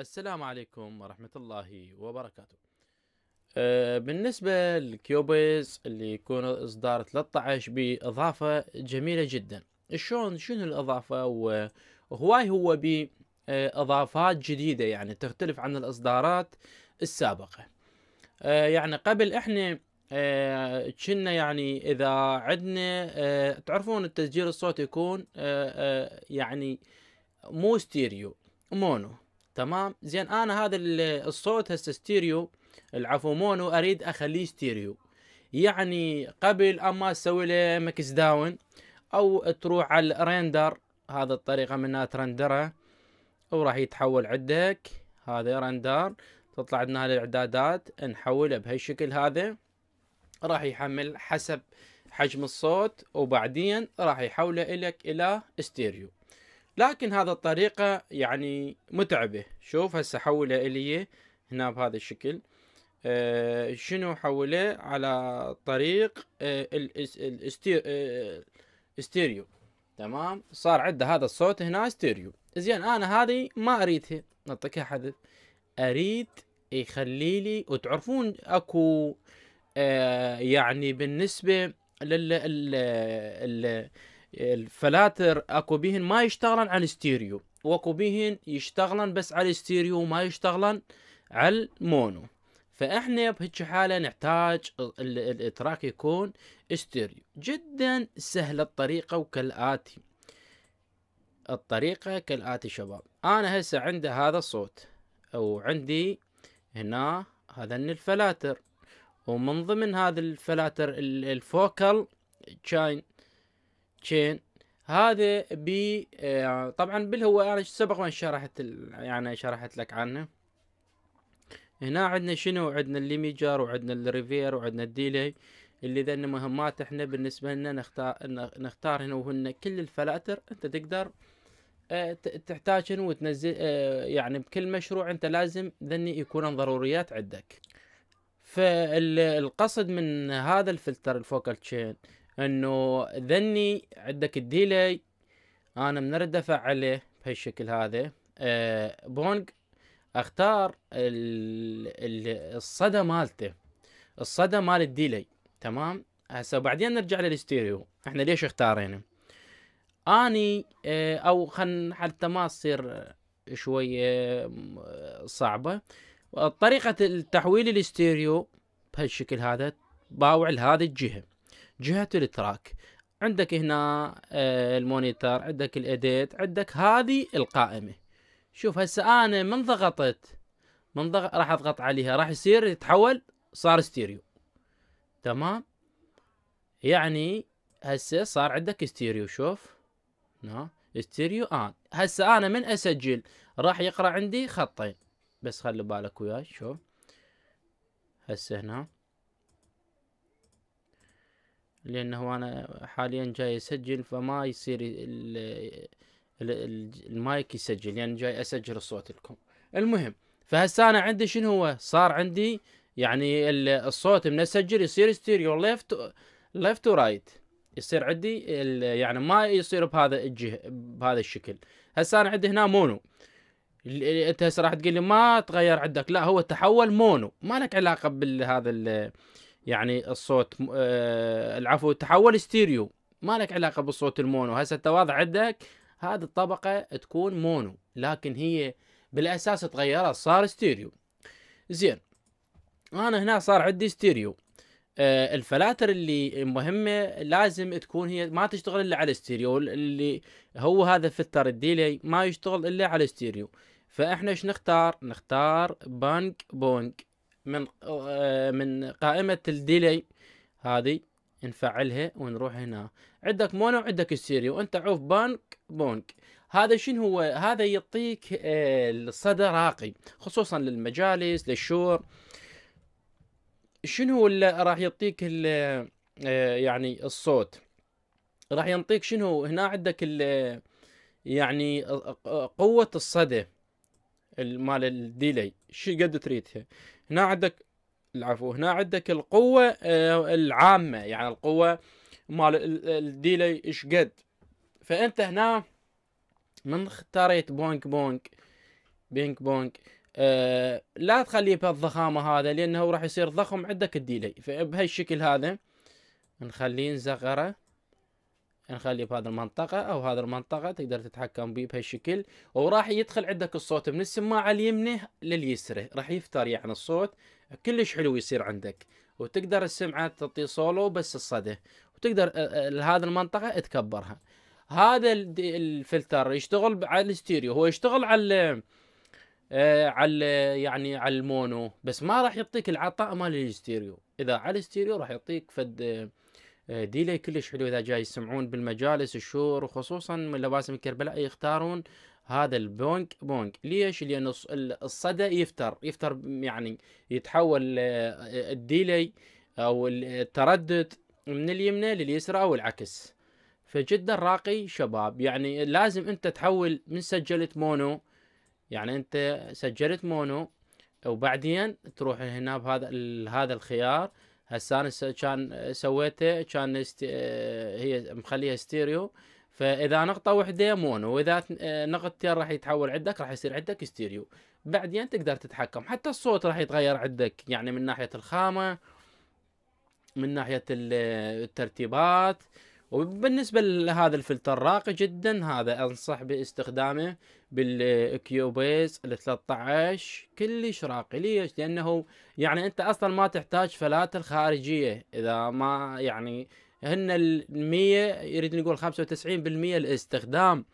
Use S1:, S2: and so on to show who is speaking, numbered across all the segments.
S1: السلام عليكم ورحمة الله وبركاته أه، بالنسبة لكيوبيز اللي يكون اصدار 13 باضافة جميلة جدا شلون شنو الاضافة وهواي هو باضافات جديدة يعني تختلف عن الاصدارات السابقة أه، يعني قبل احنا أه، كنا يعني اذا عدنا تعرفون التسجيل الصوت يكون يعني مو ستيريو مونو تمام زين انا هذا الصوت هسه ستيريو العفو مونو اريد اخليه ستيريو يعني قبل اما اسوي له مكس داون او تروح على الريندر هذا الطريقه من ترندره وراح يتحول عندك هذا رندر تطلع عندنا الاعدادات نحوله بهالشكل هذا راح يحمل حسب حجم الصوت وبعدين راح يحوله لك الى ستيريو لكن هذا الطريقة يعني متعبة شوف هسه حوله إلي هنا بهذا الشكل آه شنو حوله على طريق آه الاستيريو آه استيريو تمام صار عنده هذا الصوت هنا ستيريو زين انا هذه ما اريدها نعطيكها حذف اريد يخلي لي وتعرفون اكو آه يعني بالنسبه لل الفلاتر اكو بيهن ما يشتغلن على الستيريو واكو بيهن يشتغلن بس على الستيريو وما يشتغلن على المونو فاحنا بهيك حاله نحتاج التراك يكون ستيريو جدا سهله الطريقه وكالاتي الطريقه كالاتي شباب انا هسه عندي هذا الصوت او عندي هنا هذا الفلاتر ومن ضمن هذا الفلاتر الفوكال تشاين تشين هذا بي آه، طبعا بل هو انا سبق وان شرحت يعني شرحت لك عنه هنا عندنا شنو عندنا الليميجر وعندنا الريفير وعندنا الديلي اللي ذن مهمات احنا بالنسبة لنا نختار نختار هنا وهن كل الفلاتر انت تقدر آه، تحتاج تحتاجن وتنزل آه، يعني بكل مشروع انت لازم ذن يكون ضروريات عندك فالقصد من هذا الفلتر الفوكال تشين انه ذني عندك الديلي انا من ارد عليه بهالشكل هذا أه بونج اختار الصدى مالته الصدى مال الديلي تمام هسه بعدين نرجع للاستيريو احنا ليش اختارينه اني اه او خل حتى ما تصير شويه صعبه طريقه التحويل الاستيريو بهالشكل هذا باوع لهذه الجهه جهة التراك عندك هنا آه، المونيتر عندك الاديت عندك هذه القائمة شوف هسه انا من ضغطت من ضغط راح اضغط عليها راح يصير يتحول صار ستيريو تمام يعني هسه صار عندك ستيريو شوف نعم ستيريو ان هسه انا من اسجل راح يقرا عندي خطين بس خلي بالك وياي شوف هسه هنا لانه انا حاليا جاي اسجل فما يصير المايك يسجل يعني جاي اسجل الصوت لكم المهم فهسه انا عندي شنو هو صار عندي يعني الصوت من اسجل يصير ستيريو ليفت ليفت ورايت يصير عندي يعني ما يصير بهذا الجهه بهذا الشكل هسه انا عندي هنا مونو انت هسه راح تقول لي ما تغير عندك لا هو تحول مونو ما لك علاقه بهذا يعني الصوت آه العفو تحول ستيريو ما لك علاقه بالصوت المونو هسه انت واضح عندك هذه الطبقه تكون مونو لكن هي بالاساس تغيرت صار ستيريو زين انا هنا صار عندي ستيريو آه الفلاتر اللي مهمه لازم تكون هي ما تشتغل الا على ستيريو اللي هو هذا فلتر الديلي ما يشتغل الا على ستيريو فاحنا ايش نختار نختار بانك بونك من آه، من قائمة الديلي هذه نفعلها ونروح هنا عندك مونو وعندك السيريو وانت عوف بانك بونك هذا شنو هو هذا يعطيك آه، الصدى راقي خصوصا للمجالس للشور شنو هو اللي راح يعطيك آه، يعني الصوت راح ينطيك شنو هنا عندك يعني قوة الصدى مال الديلي شو قد تريدها هنا عندك العفو هنا عندك القوة آه، العامة يعني القوة مال الديلي ايش قد فانت هنا من اختاريت بونك بونك بينك بونك أه لا تخليه بهالضخامة هذا لأنه راح يصير ضخم عندك الديلي فبهالشكل هذا نخليه نزغره نخليه بهذه المنطقة او هذه المنطقة تقدر تتحكم به بهالشكل وراح يدخل عندك الصوت من السماعة اليمنى لليسرى راح يفتر يعني الصوت كلش حلو يصير عندك وتقدر السمعة تعطي سولو بس الصدى وتقدر لهذه المنطقة تكبرها هذا الفلتر يشتغل على الستيريو هو يشتغل على على يعني على المونو بس ما راح يعطيك العطاء مال الستيريو اذا على الستيريو راح يعطيك فد آه، ديلي كلش حلو اذا جاي يسمعون بالمجالس الشور وخصوصا من لواسم الكربلاء يختارون هذا البونج بونج ليش لان الصدى يفتر يفتر يعني يتحول آه، الديلي او التردد من اليمنى لليسرى او العكس فجدا راقي شباب يعني لازم انت تحول من سجلت مونو يعني انت سجلت مونو وبعدين تروح هنا بهذا هذا الخيار هسه انا كان سويته كان آه، هي مخليها ستيريو فاذا نقطه واحده مونو واذا آه، نقطتين راح يتحول عندك راح يصير عندك ستيريو بعدين تقدر تتحكم حتى الصوت راح يتغير عندك يعني من ناحيه الخامه من ناحيه آه، الترتيبات وبالنسبة لهذا الفلتر راقي جدا هذا انصح باستخدامه بالكيوبيز ال 13 كلش راقي ليش؟ لانه يعني انت اصلا ما تحتاج فلاتر خارجية اذا ما يعني هن ال 100 يريد نقول 95% الاستخدام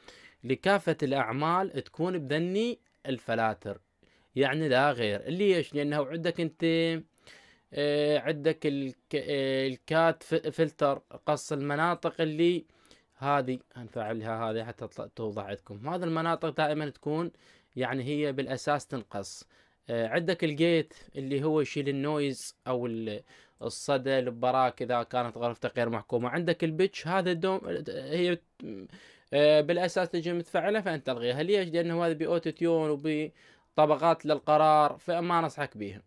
S1: لكافة الاعمال تكون بذني الفلاتر يعني لا غير ليش؟ لانه عندك انت آه، عندك آه، الكات فلتر قص المناطق اللي هذه هنفعلها هذه حتى توضح عندكم هذه المناطق دائما تكون يعني هي بالاساس تنقص آه، عندك الجيت اللي هو يشيل النويز او الصدى البراك اذا كانت غرفتك غير محكومه عندك البيتش هذا الدوم هي بالاساس تجي متفعله فانت تلغيها ليش لانه هذا بي اوتو تيون وبطبقات للقرار فما نصحك بيها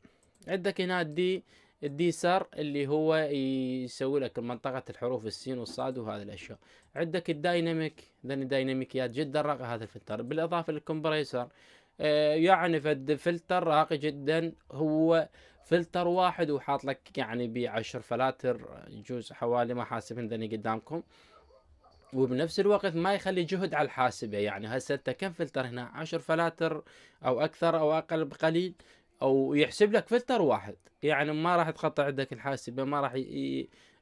S1: عندك هنا الدي الدي سار اللي هو يسوي لك منطقة الحروف السين والصاد وهذه الأشياء عندك الدايناميك ذن الدايناميكيات جدا راقي هذا الفلتر بالإضافة للكمبريسر آه، يعني فد فلتر راقي جدا هو فلتر واحد وحاط لك يعني بعشر فلاتر يجوز حوالي ما حاسبين ذني قدامكم وبنفس الوقت ما يخلي جهد على الحاسبة يعني هسه انت كم فلتر هنا عشر فلاتر او اكثر او اقل بقليل او يحسب لك فلتر واحد يعني ما راح تقطع عندك الحاسبه ما راح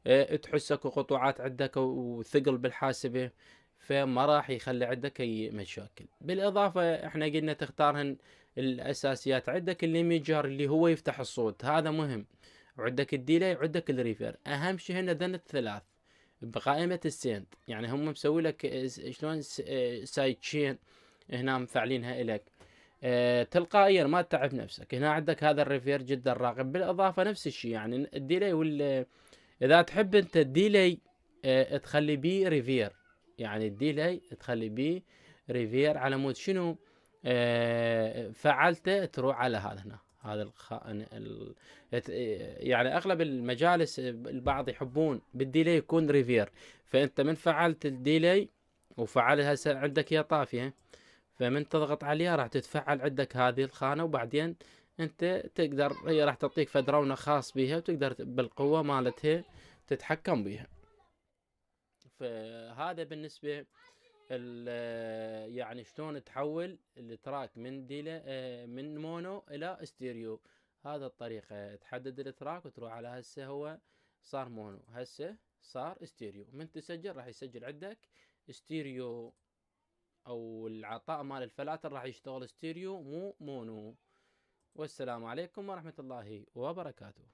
S1: آه، تحس اكو قطوعات عندك وثقل بالحاسبه فما راح يخلي عندك اي مشاكل بالاضافه احنا قلنا تختارهن الاساسيات عندك الليميجر اللي هو يفتح الصوت هذا مهم وعندك الديلي وعندك الريفير اهم شيء هنا ذن الثلاث بقائمه السنت يعني هم مسوي لك شلون آه، سايد تشين هنا مفعلينها لك آه، تلقائيا ما تتعب نفسك هنا عندك هذا الريفير جدا راقب بالاضافه نفس الشيء يعني الديلي وال اذا تحب انت الديلي آه، تخلي بيه ريفير يعني الديلي تخلي بيه ريفير على مود شنو آه، فعلته تروح على هذا هنا هذا الخ... ال... يعني اغلب المجالس البعض يحبون بالديلي يكون ريفير فانت من فعلت الديلي وفعلها هسه عندك يا طافيه فمن تضغط عليها راح تتفعل عندك هذه الخانة وبعدين انت تقدر هي راح تعطيك فدرونه خاص بيها وتقدر بالقوة مالتها تتحكم بيها فهذا بالنسبة يعني شلون تحول التراك من ديلا آه، من مونو الى استيريو هذا الطريقة تحدد التراك وتروح على هسه هو صار مونو هسه صار استيريو من تسجل راح يسجل عندك استيريو او العطاء مال الفلاتر راح يشتغل ستيريو مو مونو والسلام عليكم ورحمة الله وبركاته